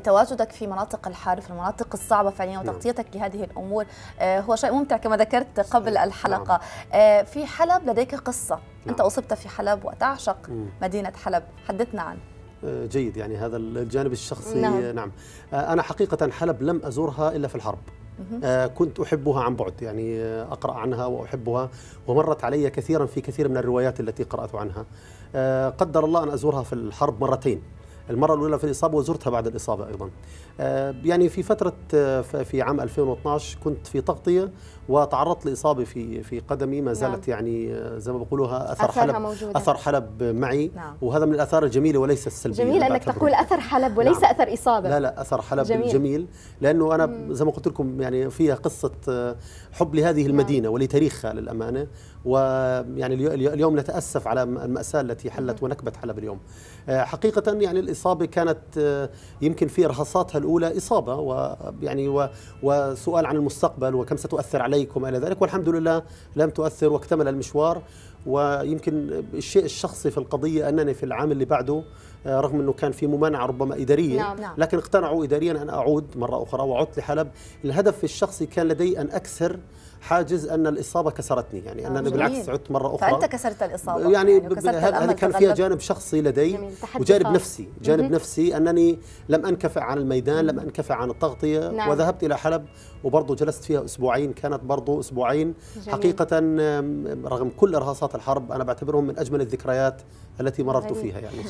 تواجدك في مناطق الحرب في المناطق الصعبة فعليا نعم. وتغطيتك لهذه الأمور آه، هو شيء ممتع كما ذكرت قبل الحلقة نعم. آه، في حلب لديك قصة نعم. أنت أصبت في حلب وتعشق مدينة حلب حدثنا عنه آه، جيد يعني هذا الجانب الشخصي نعم, نعم. أنا حقيقة حلب لم أزورها إلا في الحرب كنت أحبها عن بعد يعني أقرأ عنها وأحبها ومرت علي كثيرا في كثير من الروايات التي قرأت عنها قدر الله أن أزورها في الحرب مرتين المرة الأولى في الإصابة وزرتها بعد الإصابة أيضا آه، يعني في فترة آه، في عام 2012 كنت في تغطية وتعرضت لإصابة في في قدمي ما نعم. زالت نعم. يعني آه، زي ما بيقولوها أثر حلب موجودة. أثر حلب معي نعم. وهذا من الآثار الجميلة وليس السلبية جميل أنك تقول أثر حلب وليس نعم. أثر إصابة لا لا أثر حلب جميل, جميل لأنه أنا زي ما قلت لكم يعني فيها قصة حب لهذه نعم. المدينة نعم. ولتاريخها للأمانة ويعني اليوم نتأسف على المأساة التي حلت ونكبت حلب اليوم حقيقة يعني الإصابة كانت آه، يمكن في رهصاتها الأولى إصابة ويعني وسؤال عن المستقبل وكم ستؤثر عليكم إلى ذلك والحمد لله لم تؤثر واكتمل المشوار ويمكن الشيء الشخصي في القضية أنني في العام اللي بعده آه، رغم أنه كان في ممانعة ربما إدارية نعم. نعم. لكن اقتنعوا إداريا أن أعود مرة أخرى وعدت لحلب الهدف الشخصي كان لدي أن أكسر حاجز ان الاصابه كسرتني يعني ان نعم، انا بالعكس عدت مره اخرى فانت كسرت الاصابه يعني, يعني هذا كان فيها جانب شخصي لدي جميل. وجانب نفسي جانب نفسي انني لم انكفئ عن الميدان لم انكفئ عن التغطيه نعم. وذهبت الى حلب وبرضه جلست فيها اسبوعين كانت برضه اسبوعين جميل. حقيقه رغم كل ارهاصات الحرب أنا بعتبرهم من أجمل الذكريات التي مررت يعني فيها يعني